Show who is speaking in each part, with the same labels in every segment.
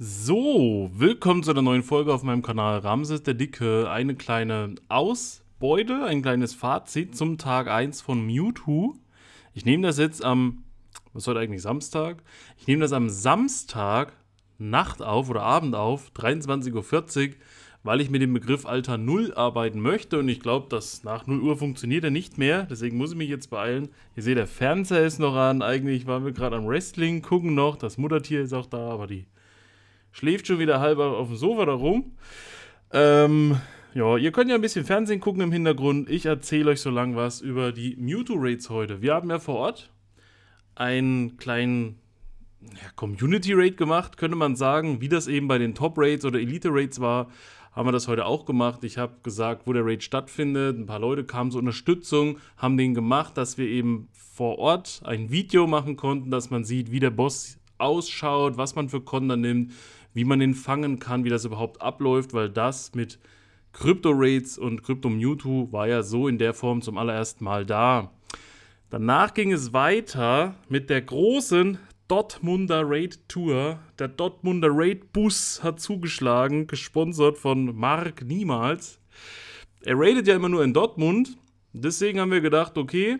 Speaker 1: So, willkommen zu einer neuen Folge auf meinem Kanal Ramses der Dicke. Eine kleine Ausbeute, ein kleines Fazit zum Tag 1 von Mewtwo. Ich nehme das jetzt am, was ist heute eigentlich Samstag? Ich nehme das am Samstag Nacht auf oder Abend auf, 23.40 Uhr, weil ich mit dem Begriff Alter Null arbeiten möchte und ich glaube, dass nach 0 Uhr funktioniert er nicht mehr. Deswegen muss ich mich jetzt beeilen. Ihr seht, der Fernseher ist noch an. Eigentlich waren wir gerade am Wrestling, gucken noch. Das Muttertier ist auch da, aber die schläft schon wieder halber auf dem Sofa da rum. Ähm, ja, ihr könnt ja ein bisschen Fernsehen gucken im Hintergrund. Ich erzähle euch so lang was über die Mewtwo-Rates heute. Wir haben ja vor Ort einen kleinen ja, Community-Rate gemacht, könnte man sagen. Wie das eben bei den Top-Rates oder Elite-Rates war, haben wir das heute auch gemacht. Ich habe gesagt, wo der Raid stattfindet. Ein paar Leute kamen zur Unterstützung, haben den gemacht, dass wir eben vor Ort ein Video machen konnten, dass man sieht, wie der Boss ausschaut, was man für Konter nimmt, wie man den fangen kann, wie das überhaupt abläuft, weil das mit Crypto Rates und Crypto Mewtwo war ja so in der Form zum allerersten Mal da. Danach ging es weiter mit der großen Dortmunder Raid Tour. Der Dortmunder Raid Bus hat zugeschlagen, gesponsert von Mark Niemals. Er raidet ja immer nur in Dortmund. Deswegen haben wir gedacht, okay,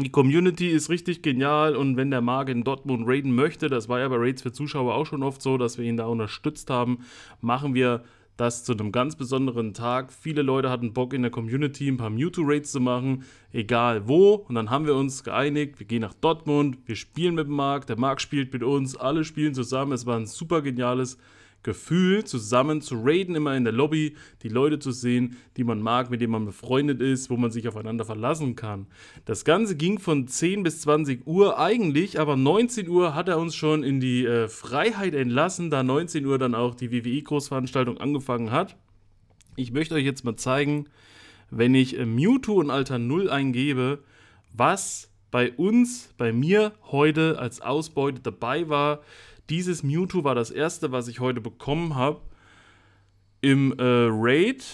Speaker 1: die Community ist richtig genial und wenn der Marc in Dortmund raiden möchte, das war ja bei Raids für Zuschauer auch schon oft so, dass wir ihn da unterstützt haben, machen wir das zu einem ganz besonderen Tag. Viele Leute hatten Bock in der Community ein paar Mewtwo-Raids zu machen, egal wo. Und dann haben wir uns geeinigt, wir gehen nach Dortmund, wir spielen mit dem Marc, der Marc spielt mit uns, alle spielen zusammen. Es war ein super geniales Gefühl, zusammen zu raiden, immer in der Lobby, die Leute zu sehen, die man mag, mit denen man befreundet ist, wo man sich aufeinander verlassen kann. Das Ganze ging von 10 bis 20 Uhr eigentlich, aber 19 Uhr hat er uns schon in die äh, Freiheit entlassen, da 19 Uhr dann auch die WWE-Großveranstaltung angefangen hat. Ich möchte euch jetzt mal zeigen, wenn ich äh, Mewtwo und Alter 0 eingebe, was bei uns, bei mir heute als Ausbeute dabei war. Dieses Mewtwo war das erste, was ich heute bekommen habe. Im äh, Raid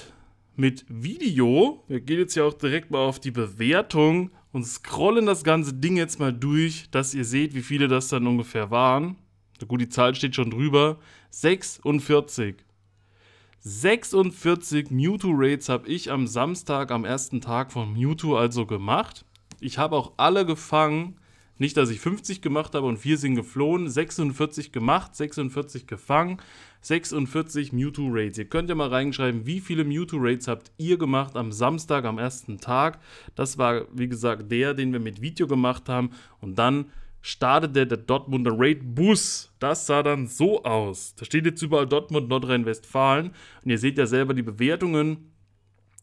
Speaker 1: mit Video. Wir gehen jetzt ja auch direkt mal auf die Bewertung und scrollen das ganze Ding jetzt mal durch, dass ihr seht, wie viele das dann ungefähr waren. Na gut, die Zahl steht schon drüber. 46. 46 Mewtwo-Raids habe ich am Samstag, am ersten Tag von Mewtwo also gemacht ich habe auch alle gefangen. Nicht, dass ich 50 gemacht habe und 4 sind geflohen. 46 gemacht, 46 gefangen, 46 Mewtwo Raids. Ihr könnt ja mal reinschreiben, wie viele Mewtwo Raids habt ihr gemacht am Samstag, am ersten Tag. Das war, wie gesagt, der, den wir mit Video gemacht haben. Und dann startete der Dortmunder Raid-Bus. Das sah dann so aus. Da steht jetzt überall Dortmund, Nordrhein-Westfalen. Und ihr seht ja selber die Bewertungen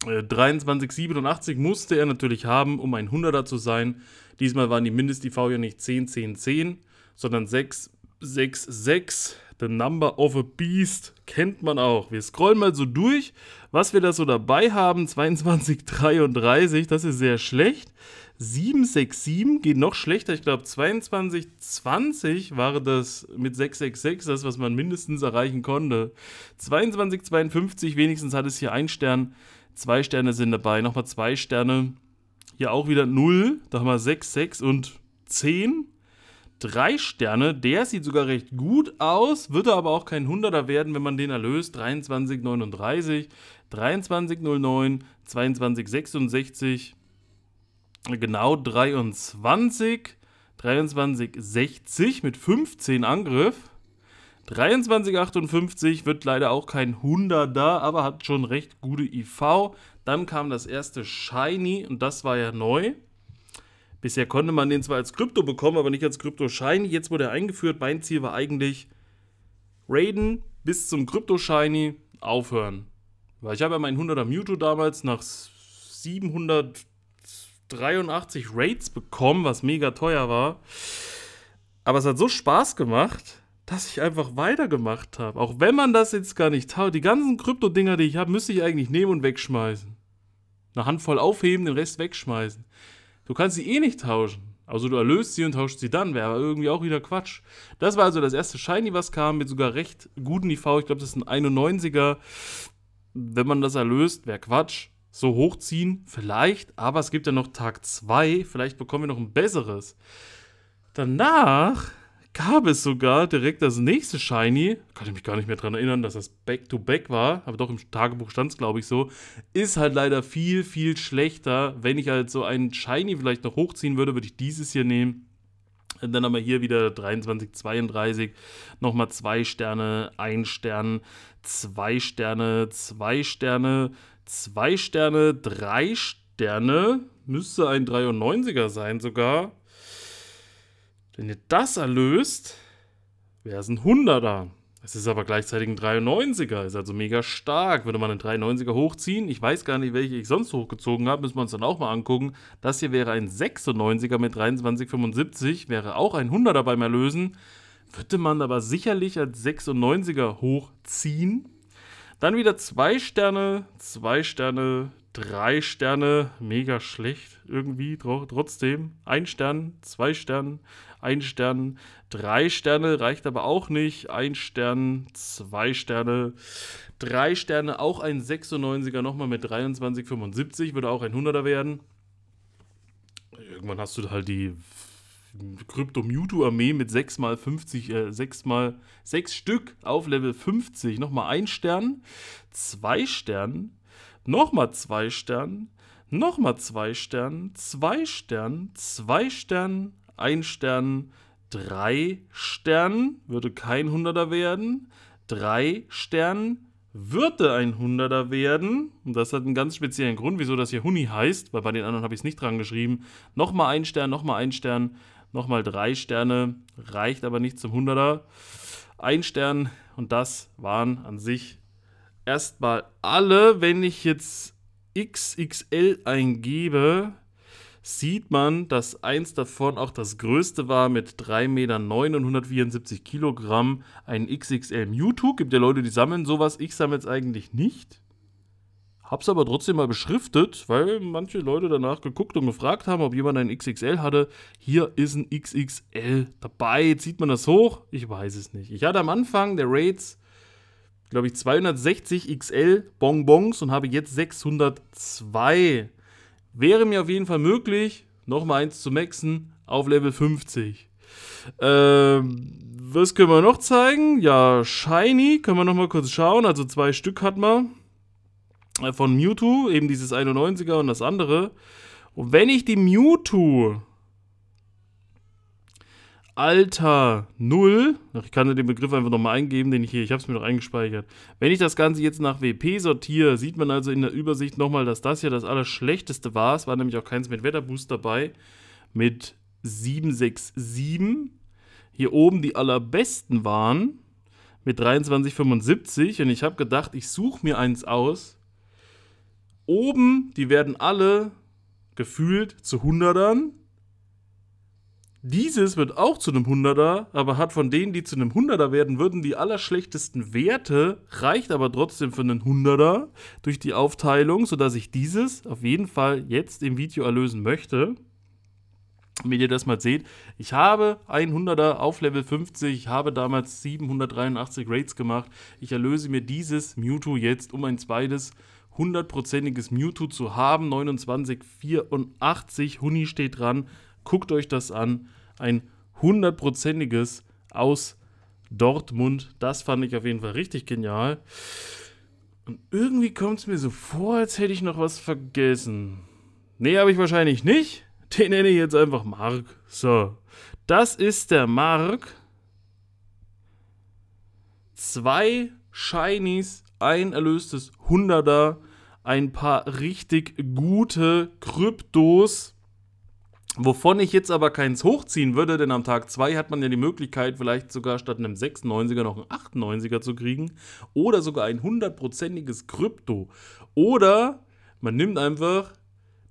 Speaker 1: 2387 äh, musste er natürlich haben, um ein 100er zu sein. Diesmal waren die Mindest-IV ja nicht 10, 10, 10, sondern 6, 6, 6. The Number of a Beast kennt man auch. Wir scrollen mal so durch, was wir da so dabei haben. 22,33, das ist sehr schlecht. 767 geht noch schlechter. Ich glaube, 2220 war das mit 666, das, was man mindestens erreichen konnte. 2252, wenigstens hat es hier ein Stern. Zwei Sterne sind dabei, nochmal zwei Sterne. Hier auch wieder 0, da haben wir 6, 6 und 10. Drei Sterne, der sieht sogar recht gut aus, wird er aber auch kein 100er werden, wenn man den erlöst. 23, 23, 39, 09, 22, 66. genau 23, 23,60 mit 15 Angriff. 2358 wird leider auch kein 100er, aber hat schon recht gute IV. Dann kam das erste Shiny und das war ja neu. Bisher konnte man den zwar als Krypto bekommen, aber nicht als Krypto Shiny. Jetzt wurde er eingeführt. Mein Ziel war eigentlich Raiden bis zum Krypto Shiny aufhören. Weil ich habe ja meinen 100er Mewtwo damals nach 783 Raids bekommen, was mega teuer war. Aber es hat so Spaß gemacht dass ich einfach weitergemacht habe. Auch wenn man das jetzt gar nicht hat. Die ganzen Krypto-Dinger, die ich habe, müsste ich eigentlich nehmen und wegschmeißen. Eine Handvoll aufheben, den Rest wegschmeißen. Du kannst sie eh nicht tauschen. Also du erlöst sie und tauscht sie dann, wäre aber irgendwie auch wieder Quatsch. Das war also das erste Shiny, was kam, mit sogar recht guten IV. Ich glaube, das ist ein 91er. Wenn man das erlöst, wäre Quatsch. So hochziehen, vielleicht, aber es gibt ja noch Tag 2, vielleicht bekommen wir noch ein besseres. Danach gab es sogar direkt das nächste Shiny, kann ich mich gar nicht mehr daran erinnern, dass das Back-to-Back -back war, aber doch im Tagebuch stand es, glaube ich, so, ist halt leider viel, viel schlechter. Wenn ich halt so einen Shiny vielleicht noch hochziehen würde, würde ich dieses hier nehmen. Und dann haben wir hier wieder 23, 32, nochmal zwei Sterne, ein Stern, zwei Sterne, zwei Sterne, zwei Sterne, drei Sterne. Müsste ein 93er sein sogar. Wenn ihr das erlöst, wäre es ein 100er. Es ist aber gleichzeitig ein 93er, ist also mega stark. Würde man einen 93er hochziehen, ich weiß gar nicht, welche ich sonst hochgezogen habe, müssen wir uns dann auch mal angucken. Das hier wäre ein 96er mit 2375, wäre auch ein 100er beim Erlösen. Würde man aber sicherlich als 96er hochziehen. Dann wieder zwei Sterne, Zwei Sterne, drei Sterne, mega schlecht irgendwie, trotzdem. Ein Stern, zwei Stern, ein Stern, drei Sterne reicht aber auch nicht. Ein Stern, zwei Sterne, drei Sterne, auch ein 96er nochmal mit 23,75, würde auch ein 100er werden. Irgendwann hast du halt die Krypto Mewtwo Armee mit 6 mal 50, äh, 6 mal 6 Stück auf Level 50. Nochmal ein Stern, zwei Stern, nochmal zwei Sterne, nochmal zwei Sterne, zwei Sterne, zwei Sterne, ein Stern, drei Sterne, würde kein Hunderter werden, drei Sterne, würde ein Hunderter werden. Und das hat einen ganz speziellen Grund, wieso das hier Huni heißt, weil bei den anderen habe ich es nicht dran geschrieben. Nochmal ein Stern, nochmal ein Stern, nochmal drei Sterne, reicht aber nicht zum Hunderter. Ein Stern und das waren an sich erstmal alle. Wenn ich jetzt XXL eingebe, sieht man, dass eins davon auch das größte war mit 3,9 Meter und 174 Kilogramm. Ein XXL Mewtwo. Gibt ja Leute, die sammeln sowas. Ich sammle es eigentlich nicht. Hab's aber trotzdem mal beschriftet, weil manche Leute danach geguckt und gefragt haben, ob jemand ein XXL hatte. Hier ist ein XXL dabei. Jetzt sieht man das hoch? Ich weiß es nicht. Ich hatte am Anfang der Raids glaube ich, 260 XL Bonbons und habe jetzt 602. Wäre mir auf jeden Fall möglich, nochmal eins zu maxen auf Level 50. Ähm, was können wir noch zeigen? Ja, Shiny, können wir nochmal kurz schauen. Also zwei Stück hat man äh, von Mewtwo, eben dieses 91er und das andere. Und wenn ich die Mewtwo Alter 0, ich kann den Begriff einfach nochmal eingeben, den ich hier, ich habe es mir noch eingespeichert. Wenn ich das Ganze jetzt nach WP sortiere, sieht man also in der Übersicht nochmal, dass das hier das Allerschlechteste war. Es war nämlich auch keins mit Wetterboost dabei, mit 767. Hier oben die allerbesten waren mit 2375 und ich habe gedacht, ich suche mir eins aus. Oben, die werden alle gefühlt zu Hundertern dieses wird auch zu einem 100er, aber hat von denen, die zu einem 100er werden würden, die allerschlechtesten Werte, reicht aber trotzdem für einen 100er durch die Aufteilung, sodass ich dieses auf jeden Fall jetzt im Video erlösen möchte. Damit ihr das mal seht, ich habe 100er auf Level 50, ich habe damals 783 Raids gemacht. Ich erlöse mir dieses Mewtwo jetzt um ein zweites 100%iges Mewtwo zu haben. 2984, Huni steht dran. Guckt euch das an. Ein hundertprozentiges aus Dortmund. Das fand ich auf jeden Fall richtig genial. Und irgendwie kommt es mir so vor, als hätte ich noch was vergessen. Nee, habe ich wahrscheinlich nicht. Den nenne ich jetzt einfach Mark. So. Das ist der Mark. Zwei Shinies, ein erlöstes Hunderter, ein paar richtig gute Kryptos. Wovon ich jetzt aber keins hochziehen würde, denn am Tag 2 hat man ja die Möglichkeit, vielleicht sogar statt einem 96er noch einen 98er zu kriegen oder sogar ein hundertprozentiges Krypto. Oder man nimmt einfach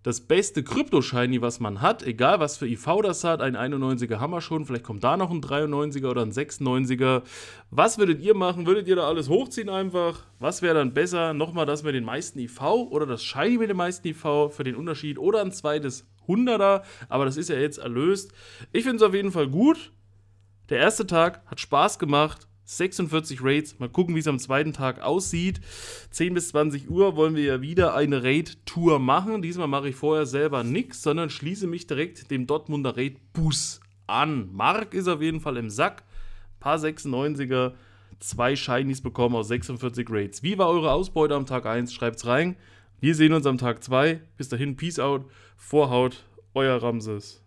Speaker 1: das beste Krypto-Shiny, was man hat, egal was für IV das hat, ein 91er haben wir schon, vielleicht kommt da noch ein 93er oder ein 96er. Was würdet ihr machen? Würdet ihr da alles hochziehen einfach? Was wäre dann besser? Nochmal das mit den meisten IV oder das Shiny mit den meisten IV für den Unterschied oder ein zweites Hunderter, aber das ist ja jetzt erlöst. Ich finde es auf jeden Fall gut. Der erste Tag hat Spaß gemacht. 46 Raids. Mal gucken, wie es am zweiten Tag aussieht. 10 bis 20 Uhr wollen wir ja wieder eine Raid-Tour machen. Diesmal mache ich vorher selber nichts, sondern schließe mich direkt dem Dortmunder Raid-Bus an. Mark ist auf jeden Fall im Sack. Paar 96er, zwei Shinies bekommen aus 46 Raids. Wie war eure Ausbeute am Tag 1? Schreibt's rein. Wir sehen uns am Tag 2. Bis dahin, Peace out. Vorhaut, euer Ramses.